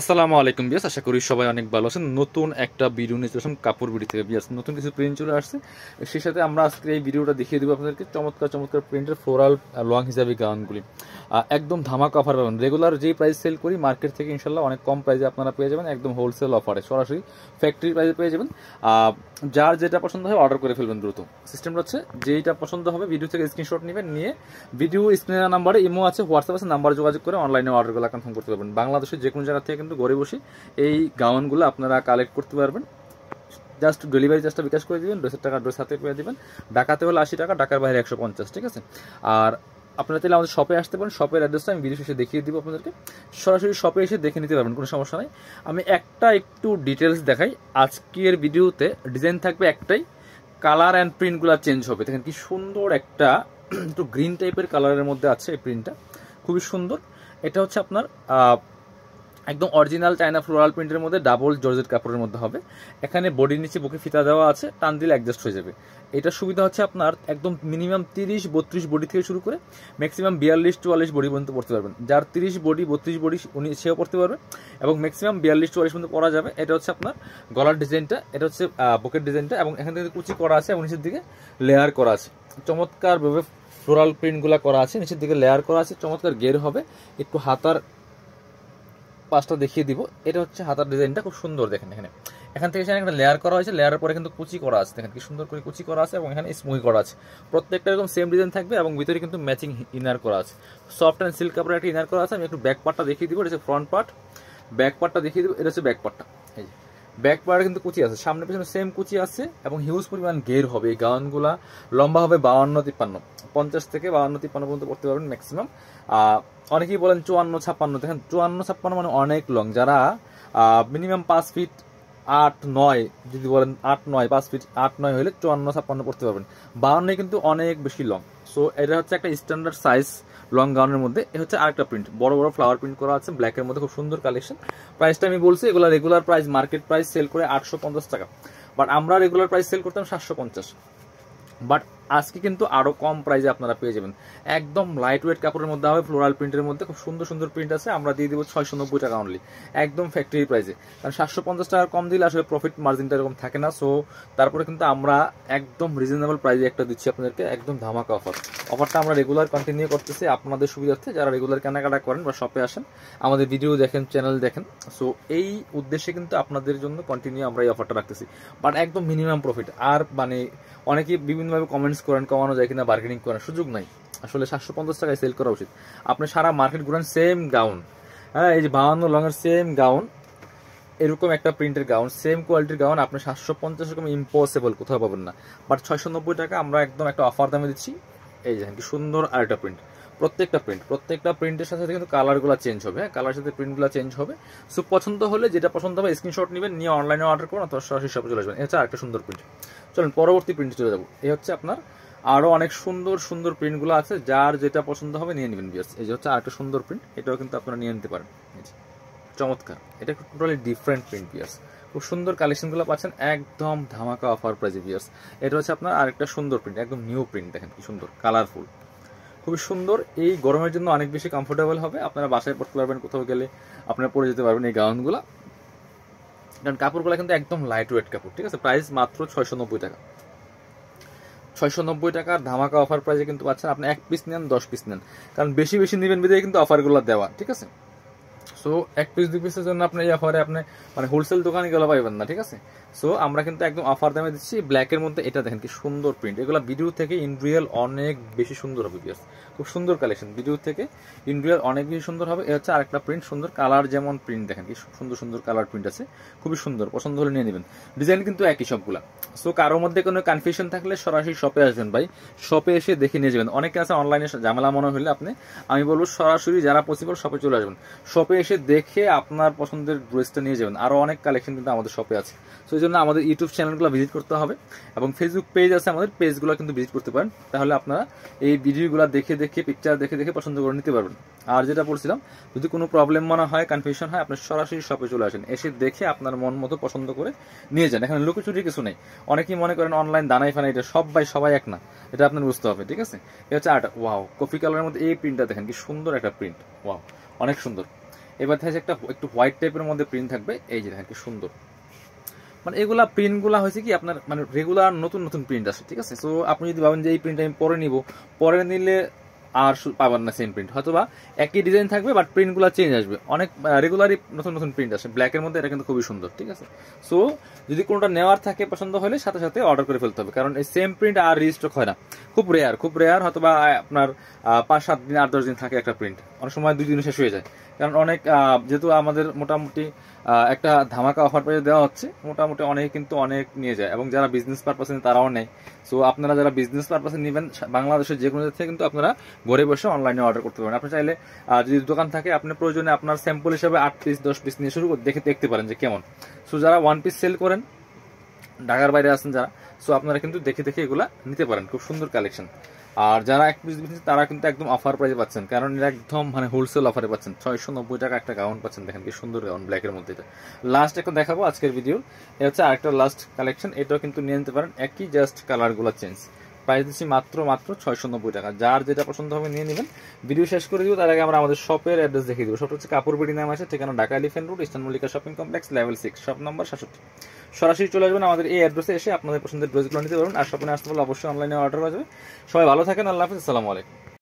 আসসালামু আলাইকুম বিয়াস আশা করি সবাই অনেক ভালো আছেন নতুন একটা ভিডিও নিয়ে চলে কাপড় বিড়ি থেকে বিয়াস নতুন কিছু প্রিন্ট চলে আসছে সেই সাথে আমরা আজকে এই ভিডিওটা দেখিয়ে দেবো আপনাদেরকে চমৎকার চমৎকার প্রিন্টের ফোরাল লং হিসাবে গাউনগুলি একদম ধামাকা অফার পাবেন রেগুলার যেই প্রাইস সেল করি মার্কেট থেকে ইনশাল্লাহ অনেক কম প্রাইসে আপনারা পেয়ে যাবেন একদম হোলসেল অফারে সরাসরি ফ্যাক্টরি প্রাইসে পেয়ে যাবেন যার যেটা পছন্দ হয় অর্ডার করে ফেলবেন দ্রুত সিস্টেমটা হচ্ছে যেইটা পছন্দ হবে ভিডিও থেকে স্ক্রিনশট নেবেন নিয়ে ভিডিও স্ক্রিনের নাম্বারে ইমো আছে হোয়াটসঅ্যাপ আছে নাম্বার যোগাযোগ করে অনলাইনে অর্ডারগুলো কনফার্ম করতে পারবেন বাংলাদেশের যে কোনো জায়গা থেকে কিন্তু ঘরে বসে এই গাউনগুলো আপনারা কালেক্ট করতে পারবেন জাস্ট ডেলিভারি চার্জটা বিকাশ করে দেবেন ড্রেসের টাকা ড্রেস হাতে পেয়ে দেবেন ঢাকাতে হলে আশি টাকা ঢাকার বাইরে একশো পঞ্চাশ ঠিক আছে আর আপনারা তাহলে আমাদের শপে আসতে পারেন শপের অ্যাড্রেসটা আমি ভিডিও শেষে দেখিয়ে দিব আপনাদেরকে সরাসরি শপে এসে দেখে নিতে পারবেন কোনো সমস্যা নেই আমি একটা একটু ডিটেলস দেখাই আজকের ভিডিওতে ডিজাইন থাকবে একটাই কালার অ্যান্ড প্রিন্টগুলো চেঞ্জ হবে দেখেন কি সুন্দর একটা একটু গ্রিন টাইপের কালারের মধ্যে আছে এই প্রিন্টটা খুবই সুন্দর এটা হচ্ছে আপনার একদম অরিজিনাল চায়না ফ্লোরাল প্রিন্টের মধ্যে ডাবল জর্জেট কাপড়ের মধ্যে হবে এখানে বডির নিচে বুকে ফিতা দেওয়া আছে টান দিলে অ্যাডজাস্ট হয়ে যাবে এটা সুবিধা হচ্ছে আপনার একদম মিনিমাম তিরিশ বত্রিশ বডি থেকে শুরু করে ম্যাক্সিমাম বিয়াল্লিশ চুয়াল্লিশ বডি পর্যন্ত পড়তে পারবেন যার তিরিশ বডি বত্রিশ বডি উনি সেও পড়তে পারবেন এবং ম্যাক্সিমাম বিয়াল্লিশ চুয়াল্লিশ পর্যন্ত পরা যাবে এটা হচ্ছে আপনার গলার ডিজাইনটা এটা হচ্ছে বুকের ডিজাইনটা এবং এখান থেকে কুচি করা আছে এবং নিচের দিকে লেয়ার করা আছে চমৎকারভাবে ফ্লোরাল প্রিন্টগুলো করা আছে নিচের দিকে লেয়ার করা আছে চমৎকার গের হবে একটু হাতার পাঁচটা দেখিয়ে দিব এটা হচ্ছে হাতার ডিজাইনটা খুব সুন্দর দেখেন এখানে এখান থেকে এখানে একটা লেয়ার করা হয়েছে লেয়ারের পরে কিন্তু কুচি করা আছে দেখেন কি সুন্দর করে কুচি করা আছে এবং এখানে স্মুই করা আছে প্রত্যেকটা এরকম সেম ডিজাইন থাকবে এবং ভিতরে কিন্তু ম্যাচিং ইনার করা আছে সফট অ্যান্ড সিল্ক কাপড়ের একটা ইনার করা আছে আমি একটু ব্যাক পার্টটা দেখিয়ে দিব এটা হচ্ছে ফ্রন্ট পার্ট ব্যাক পার্টটা দেখিয়ে দিব এটা হচ্ছে ব্যাক পার্টটা এই যে ব্যাক পাড়া কিন্তু কুচি আছে সামনে পেছনে সেম কুচি আছে এবং হিউজ পরিমাণ গের হবে এই গাউনগুলা লম্বা হবে বাউান্ন তিপ্পান্ন পঞ্চাশ থেকে বাউান্ন তিপ্পান্ন পর্যন্ত পড়তে পারবেন ম্যাক্সিমাম অনেকেই বলেন চুয়ান্ন ছাপ্পান্ন দেখেন চুয়ান্ন ছাপ্পান্ন মানে অনেক লং যারা মিনিমাম পাঁচ ফিট আট নয় যদি বলেন আট নয় পাঁচ ফিট আট নয় হলে চুয়ান্ন ছাপ্পান্ন পড়তে পারবেন বাউান্নই কিন্তু অনেক বেশি লং সো এটা হচ্ছে একটা স্ট্যান্ডার্ড সাইজ লং গাউনের মধ্যে এ হচ্ছে আরেকটা প্রিন্ট বড় বড় ফ্লাওয়ার প্রিন্ট করা আছে ব্ল্যাকের মধ্যে খুব সুন্দর কালেকশন প্রাইসটা আমি বলছি এগুলো regular price market price sale করে আটশো টাকা বাট আমরা রেগুলার প্রাইস সেল করতাম সাতশো বাট আজকে কিন্তু আরও কম প্রাইসে আপনারা পেয়ে যাবেন একদম লাইট ওয়েট কাপড়ের মধ্যে হবে ফ্লোরাল প্রিন্টের মধ্যে খুব সুন্দর সুন্দর প্রিন্ট আছে আমরা দিয়ে দিব ছয়শো নব্বই টাকা অনলি একদম ফ্যাক্টরি প্রাইসে কারণ সাতশো পঞ্চাশ টাকা কম দিলে আসলে প্রফিট মার্জিনটা এরকম থাকে না সো তারপরে কিন্তু আমরা একদম রিজনেবল প্রাইসে একটা দিচ্ছি আপনাদেরকে একদম ধামাকা অফার অফারটা আমরা রেগুলার কন্টিনিউ করতেছি আপনাদের সুবিধার্থে যারা রেগুলার কেনাকাটা করেন বা শপে আসেন আমাদের ভিডিও দেখেন চ্যানেল দেখেন সো এই উদ্দেশ্যে কিন্তু আপনাদের জন্য কন্টিনিউ আমরা এই অফারটা রাখতেছি বাট একদম মিনিমাম প্রফিট আর মানে অনেকে বিভিন্নভাবে কমেন্ট ডিফারেন্স করেন কমানো যায় কিনা বার্গেনিং করার সুযোগ নাই আসলে সাতশো পঞ্চাশ টাকায় সেল করা উচিত আপনি সারা মার্কেট ঘুরান সেম গাউন হ্যাঁ এই যে বাহান্ন লঙের সেম গাউন এরকম একটা প্রিন্টের গাউন সেম কোয়ালিটির গাউন আপনি সাতশো পঞ্চাশ রকম ইম্পসিবল কোথাও পাবেন না বাট ছয়শো নব্বই টাকা আমরা একদম একটা অফার দামে দিচ্ছি এই যে কি সুন্দর আর একটা প্রিন্ট প্রত্যেকটা প্রিন্ট প্রত্যেকটা প্রিন্টের সাথে কিন্তু কালারগুলো চেঞ্জ হবে হ্যাঁ কালার সাথে প্রিন্টগুলো চেঞ্জ হবে সো পছন্দ হলে যেটা পছন্দ হবে স্ক্রিনশট নেবেন নিয়ে অনলাইনে অর্ডার করুন অথবা সরাসরি শপে চলে আসবেন এটা আরেকটা সুন্দর প্রিন্ট চলুন পরবর্তী প্রিন্টে চলে যাবো এই হচ্ছে আপনার আরও অনেক সুন্দর সুন্দর প্রিন্টগুলো আছে যার যেটা পছন্দ হবে নিয়ে নেবেন বিয়ার্স এই যে হচ্ছে আরেকটা সুন্দর প্রিন্ট এটাও কিন্তু আপনারা নিয়ে নিতে পারেন চমৎকার এটা টোটালি ডিফারেন্ট প্রিন্ট বিয়ার্স খুব সুন্দর কালেকশনগুলো পাচ্ছেন একদম ধামাকা অফার প্রাইজে বিয়ার্স এটা হচ্ছে আপনার আরেকটা সুন্দর প্রিন্ট একদম নিউ প্রিন্ট দেখেন কি সুন্দর কালারফুল খুবই সুন্দর এই গরমের জন্য অনেক বেশি কমফোর্টেবল হবে আপনারা বাসায় পড়তে পারবেন কোথাও গেলে আপনারা পরে যেতে পারবেন এই গাউনগুলো কারণ কাপড়গুলো কিন্তু একদম লাইট ওয়েট কাপড় ঠিক আছে প্রাইস মাত্র ছয়শো নব্বই টাকা ছয়শো নব্বই টাকার ধামাকা অফার প্রাইসে কিন্তু পাচ্ছেন আপনি এক পিস নেন দশ পিস নেন কারণ বেশি বেশি নেবেন বিদায় কিন্তু অফারগুলো দেওয়া ঠিক আছে সো এক পিস দু পিসের জন্য আপনি এই অফারে আপনি মানে হোলসেল দোকানে গেলে পাইবেন না ঠিক আছে সো আমরা কিন্তু একদম অফার দামে দিচ্ছি ব্ল্যাকের মধ্যে এটা দেখেন কি সুন্দর প্রিন্ট এগুলো ভিডিও থেকে ইন রিয়েল অনেক বেশি সুন্দর হবে বিয়ার্স খুব সুন্দর কালেকশন ভিডিও থেকে ইন রিয়েল অনেক বেশি সুন্দর হবে এ হচ্ছে আরেকটা প্রিন্ট সুন্দর কালার যেমন প্রিন্ট দেখেন কি সুন্দর সুন্দর কালার প্রিন্ট আছে খুবই সুন্দর পছন্দ হলে নিয়ে নেবেন ডিজাইন কিন্তু একই সবগুলা সো কারোর মধ্যে কোনো কনফিউশন থাকলে সরাসরি শপে আসবেন ভাই শপে এসে দেখে নিয়ে যাবেন অনেকে আছে অনলাইনে ঝামেলা মনে হলে আপনি আমি বলবো সরাসরি যারা পসিবল শপে চলে আসবেন শপে এসে এসে দেখে আপনার পছন্দের ড্রেসটা নিয়ে যাবেন আরও অনেক কালেকশন কিন্তু আমাদের শপে আছে সো এই জন্য আমাদের ইউটিউব চ্যানেলগুলো ভিজিট করতে হবে এবং ফেসবুক পেজ আছে আমাদের পেজগুলো কিন্তু ভিজিট করতে পারেন তাহলে আপনারা এই ভিডিওগুলো দেখে দেখে পিকচার দেখে দেখে পছন্দ করে নিতে পারবেন আর যেটা বলছিলাম যদি কোনো প্রবলেম মনে হয় কনফিউশন হয় আপনি সরাসরি শপে চলে আসেন এসে দেখে আপনার মন মতো পছন্দ করে নিয়ে যান এখানে লুকোচুরি কিছু নেই অনেকেই মনে করেন অনলাইন দানাই ফানাই এটা সবাই সবাই এক না এটা আপনার বুঝতে হবে ঠিক আছে এটা হচ্ছে আর্ট ওয়াও কফি কালারের মধ্যে এই প্রিন্টটা দেখেন কি সুন্দর একটা প্রিন্ট ওয়াও অনেক সুন্দর এবার দেখা একটা একটু হোয়াইট টাইপের মধ্যে প্রিন্ট থাকবে এই যে দেখেন কি সুন্দর মানে এগুলা প্রিন্টগুলা হয়েছে কি আপনার মানে রেগুলার নতুন নতুন প্রিন্ট আসে ঠিক আছে সো আপনি যদি ভাবেন যে এই প্রিন্ট আমি পরে নিব পরে নিলে আর পাবেন না সেম প্রিন্ট হয়তো বা একই ডিজাইন থাকবে বাট প্রিন্টগুলো চেঞ্জ আসবে অনেক রেগুলারই নতুন নতুন প্রিন্ট আসে ব্ল্যাকের মধ্যে এটা কিন্তু খুবই সুন্দর ঠিক আছে সো যদি কোনোটা নেওয়ার থাকে পছন্দ হলে সাথে সাথে অর্ডার করে ফেলতে হবে কারণ এই সেম প্রিন্ট আর রিস্টক হয় না খুব রেয়ার খুব রেয়ার হয়তো বা আপনার পাঁচ সাত দিন আট দশ দিন থাকে একটা প্রিন্ট অনেক সময় দুই দিন শেষ হয়ে যায় কারণ অনেক যেহেতু আমাদের মোটামুটি একটা ধামাকা অফার পেয়ে দেওয়া হচ্ছে মোটামুটি অনেক কিন্তু অনেক নিয়ে যায় এবং যারা বিজনেস পারপাসে তারাও নেয় সো আপনারা যারা বিজনেস পারপাসে নেবেন বাংলাদেশের যে কোনো থেকে কিন্তু আপনারা ঘরে বসে অনলাইনে অর্ডার করতে পারেন আপনি চাইলে যদি দোকান থাকে আপনার প্রয়োজনে আপনার স্যাম্পল হিসাবে আট পিস দশ পিস নিয়ে শুরু দেখে দেখতে পারেন যে কেমন সো যারা ওয়ান পিস সেল করেন ঢাকার বাইরে আছেন যারা সো আপনারা কিন্তু দেখে দেখে এগুলা নিতে পারেন খুব সুন্দর কালেকশন আর যারা এক পিস নিচ্ছেন তারা কিন্তু একদম অফার প্রাইসে পাচ্ছেন কারণ এরা একদম মানে হোলসেল অফারে পাচ্ছেন ছয়শো নব্বই টাকা একটা গাউন পাচ্ছেন দেখেন কি সুন্দর গাউন ব্ল্যাকের মধ্যে এটা লাস্ট এখন দেখাবো আজকের ভিডিও এটা হচ্ছে আরেকটা লাস্ট কালেকশন এটাও কিন্তু নিয়ে নিতে পারেন একই জাস্ট কালারগুলো চেঞ্জ প্রাইস দিচ্ছি মাত্র মাত্র ছয়শো নব্বই টাকা যার যেটা পছন্দ হবে নিয়ে নেবেন ভিডিও শেষ করে দিব তার আগে আমরা আমাদের শপের অ্যাড্রেস দেখিয়ে দেবো শপ হচ্ছে কাপড় নাম আছে ঠিকানা Dhaka elephant road eastern Mallika shopping complex level six shop number সাতষট্টি সরাসরি চলে আসবেন আমাদের এই অ্যাড্রেসে এসে আপনাদের পছন্দের ড্রেসগুলো নিতে পারবেন আর শপিং আসতে পারলে অবশ্যই অনলাইনে অর্ডার করা যাবে সবাই ভালো থাকেন আল্লাহ হাফিজ আসসালামু আলাইকুম